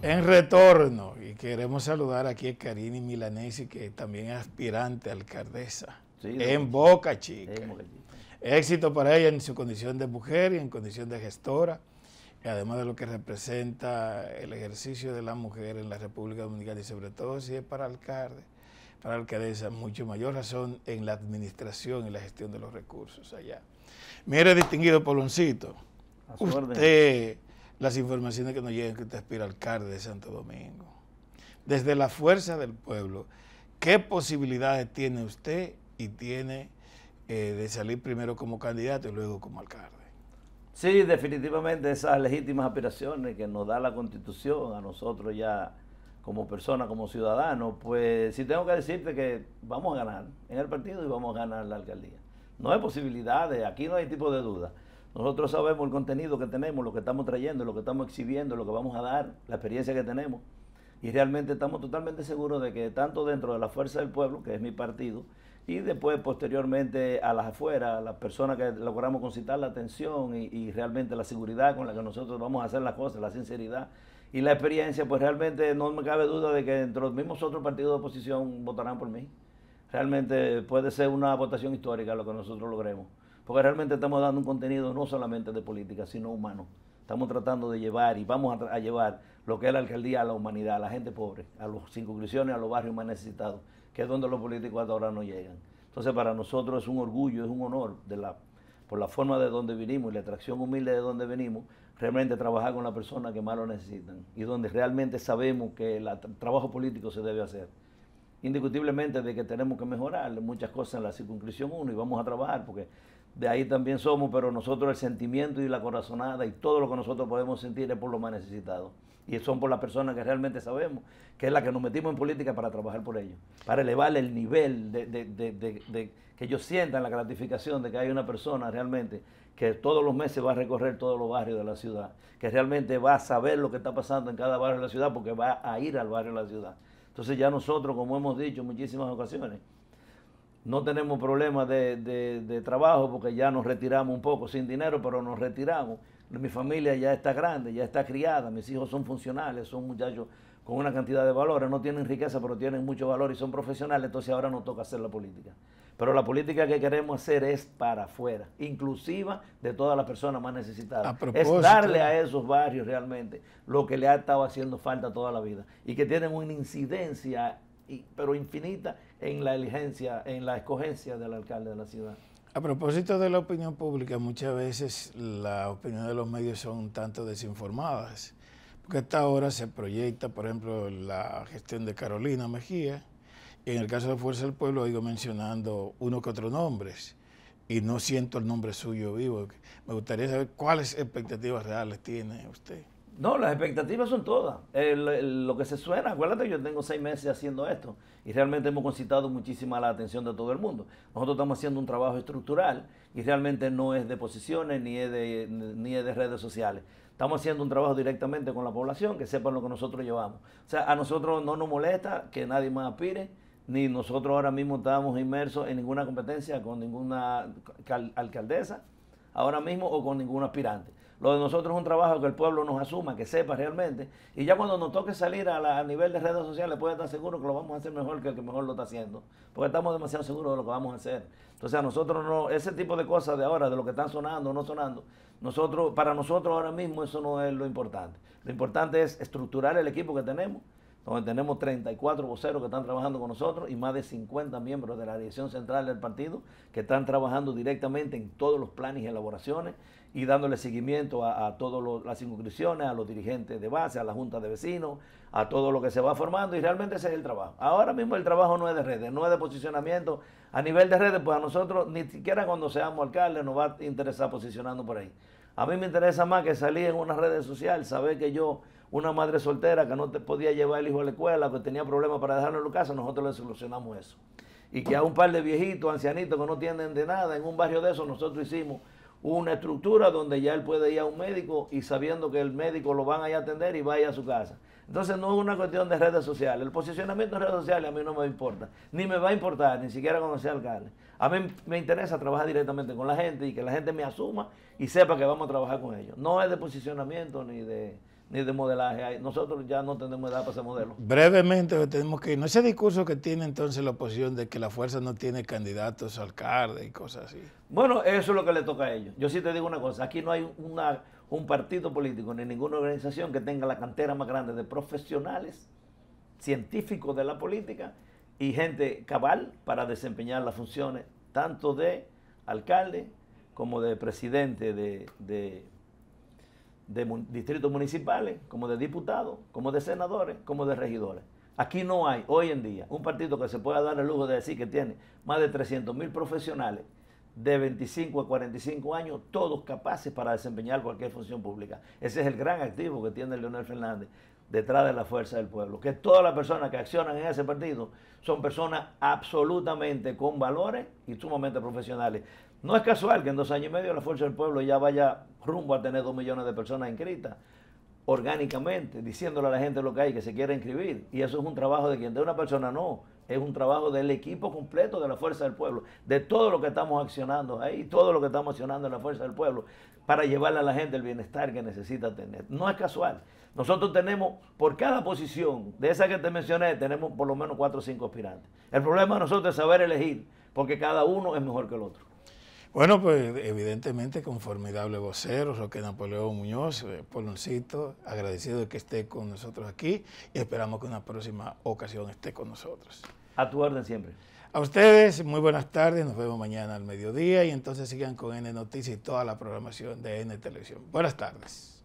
En retorno, y queremos saludar aquí a Karini Milanesi, que también es aspirante a alcaldesa. en Boca Chica. Éxito para ella en su condición de mujer y en condición de gestora, y además de lo que representa el ejercicio de la mujer en la República Dominicana y sobre todo si es para alcalde, para alcaldesa, mucho mayor razón en la administración y la gestión de los recursos allá. Mire, distinguido Poloncito, usted las informaciones que nos llegan que usted aspira alcalde de Santo Domingo. Desde la fuerza del pueblo, ¿qué posibilidades tiene usted y tiene eh, de salir primero como candidato y luego como alcalde? Sí, definitivamente esas legítimas aspiraciones que nos da la constitución a nosotros ya como persona, como ciudadano, pues sí tengo que decirte que vamos a ganar en el partido y vamos a ganar la alcaldía. No hay posibilidades, aquí no hay tipo de duda. Nosotros sabemos el contenido que tenemos, lo que estamos trayendo, lo que estamos exhibiendo, lo que vamos a dar, la experiencia que tenemos. Y realmente estamos totalmente seguros de que tanto dentro de la Fuerza del Pueblo, que es mi partido, y después posteriormente a las afueras, las personas que logramos concitar la atención y, y, realmente la seguridad con la que nosotros vamos a hacer las cosas, la sinceridad y la experiencia, pues realmente no me cabe duda de que entre los mismos otros partidos de oposición votarán por mí. Realmente puede ser una votación histórica lo que nosotros logremos porque realmente estamos dando un contenido no solamente de política, sino humano. Estamos tratando de llevar y vamos a, llevar lo que es la alcaldía a la humanidad, a la gente pobre, a los circunscripciones, a los barrios más necesitados, que es donde los políticos hasta ahora no llegan. Entonces para nosotros es un orgullo, es un honor de la, por la forma de donde vinimos y la atracción humilde de donde venimos, realmente trabajar con las personas que más lo necesitan y donde realmente sabemos que el trabajo político se debe hacer. Indiscutiblemente de que tenemos que mejorar muchas cosas en la circunscripción 1 y vamos a trabajar porque de ahí también somos, pero nosotros el sentimiento y la corazonada y todo lo que nosotros podemos sentir es por los más necesitados. Y son por las personas que realmente sabemos, que es la que nos metimos en política para trabajar por ellos, para elevar el nivel de, de, de, de, que ellos sientan la gratificación de que hay una persona realmente que todos los meses va a recorrer todos los barrios de la ciudad, que realmente va a saber lo que está pasando en cada barrio de la ciudad porque va a ir al barrio de la ciudad. Entonces ya nosotros, como hemos dicho en muchísimas ocasiones, no tenemos problemas de, trabajo porque ya nos retiramos un poco, sin dinero, pero nos retiramos. Mi familia ya está grande, ya está criada, mis hijos son funcionales, son muchachos con una cantidad de valores, no tienen riqueza, pero tienen mucho valor y son profesionales, entonces ahora nos toca hacer la política. Pero la política que queremos hacer es para afuera, inclusiva de todas las personas más necesitadas. Es darle a esos barrios realmente lo que le ha estado haciendo falta toda la vida y que tienen una incidencia, pero infinita, en la eligencia, en la escogencia del alcalde de la ciudad. A propósito de la opinión pública, muchas veces la opinión de los medios son un tanto desinformadas, porque hasta ahora se proyecta, por ejemplo, la gestión de Carolina Mejía, y en el caso de Fuerza del Pueblo he ido mencionando uno que otro nombres, y no siento el nombre suyo vivo. Me gustaría saber cuáles expectativas reales tiene usted. No, las expectativas son todas. lo que se suena, acuérdate que yo tengo seis meses haciendo esto y realmente hemos concitado muchísima la atención de todo el mundo. Nosotros estamos haciendo un trabajo estructural y realmente no es de posiciones ni es de, ni es de redes sociales. Estamos haciendo un trabajo directamente con la población, que sepan lo que nosotros llevamos. O sea, a nosotros no nos molesta que nadie más aspire, ni nosotros ahora mismo estamos inmersos en ninguna competencia con ninguna alcaldesa ahora mismo o con ningún aspirante. Lo de nosotros es un trabajo que el pueblo nos asuma, que sepa realmente. Y ya cuando nos toque salir a, nivel de redes sociales, puede estar seguro que lo vamos a hacer mejor que el que mejor lo está haciendo. Porque estamos demasiado seguros de lo que vamos a hacer. Entonces a nosotros no, ese tipo de cosas de ahora, de lo que están sonando o no sonando, nosotros, para nosotros ahora mismo eso no es lo importante. Lo importante es estructurar el equipo que tenemos donde tenemos 34 voceros que están trabajando con nosotros y más de 50 miembros de la dirección central del partido que están trabajando directamente en todos los planes y elaboraciones y dándole seguimiento a, todas las inscripciones, a los dirigentes de base, a la junta de vecinos, a todo lo que se va formando y realmente ese es el trabajo. Ahora mismo el trabajo no es de redes, no es de posicionamiento. A nivel de redes, pues a nosotros ni siquiera cuando seamos alcaldes nos va a interesar posicionando por ahí. A mí me interesa más que salir en una red social, saber que yo, una madre soltera que no te podía llevar el hijo a la escuela, que tenía problemas para dejarlo en la casa, nosotros le solucionamos eso. Y que a un par de viejitos, ancianitos que no tienen de nada, en un barrio de esos nosotros hicimos una estructura donde ya él puede ir a un médico y sabiendo que el médico lo van a, atender y vaya a su casa. Entonces no es una cuestión de redes sociales. El posicionamiento en redes sociales a mí no me importa. Ni me va a importar, ni siquiera cuando sea alcalde. A mí me interesa trabajar directamente con la gente y que la gente me asuma y sepa que vamos a trabajar con ellos. No es de posicionamiento ni de, ni de modelaje. Nosotros ya no tenemos edad para ser modelos. Brevemente tenemos que ir. No ese discurso que tiene entonces la oposición de que la fuerza no tiene candidatos al alcalde y cosas así. Bueno, eso es lo que le toca a ellos. Yo sí te digo una cosa, aquí no hay una, un partido político ni ninguna organización que tenga la cantera más grande de profesionales científicos de la política y gente cabal para desempeñar las funciones tanto de alcalde como de presidente de, de, distritos municipales, como de diputados, como de senadores, como de regidores. Aquí no hay hoy en día un partido que se pueda dar el lujo de decir que tiene más de 300 mil profesionales de 25 a 45 años, todos capaces para desempeñar cualquier función pública. Ese es el gran activo que tiene Leonel Fernández detrás de la fuerza del pueblo. Que todas las personas que accionan en ese partido son personas absolutamente con valores y sumamente profesionales. No es casual que en dos años y medio la fuerza del pueblo ya vaya rumbo a tener dos millones de personas inscritas orgánicamente, diciéndole a la gente lo que hay, que se quiere inscribir. Y eso es un trabajo de quien, de una persona no, es un trabajo del equipo completo de la Fuerza del Pueblo, de todo lo que estamos accionando ahí, todo lo que estamos accionando en la Fuerza del Pueblo, para llevarle a la gente el bienestar que necesita tener. No es casual. Nosotros tenemos, por cada posición, de esa que te mencioné, tenemos por lo menos cuatro o cinco aspirantes. El problema de nosotros es saber elegir, porque cada uno es mejor que el otro. Bueno, pues evidentemente con formidable vocero, que Napoleón Muñoz, eh, Poloncito, agradecido de que esté con nosotros aquí y esperamos que en una próxima ocasión esté con nosotros. A tu orden siempre. A ustedes, muy buenas tardes. Nos vemos mañana al mediodía y entonces sigan con N Noticias y toda la programación de N Televisión. Buenas tardes.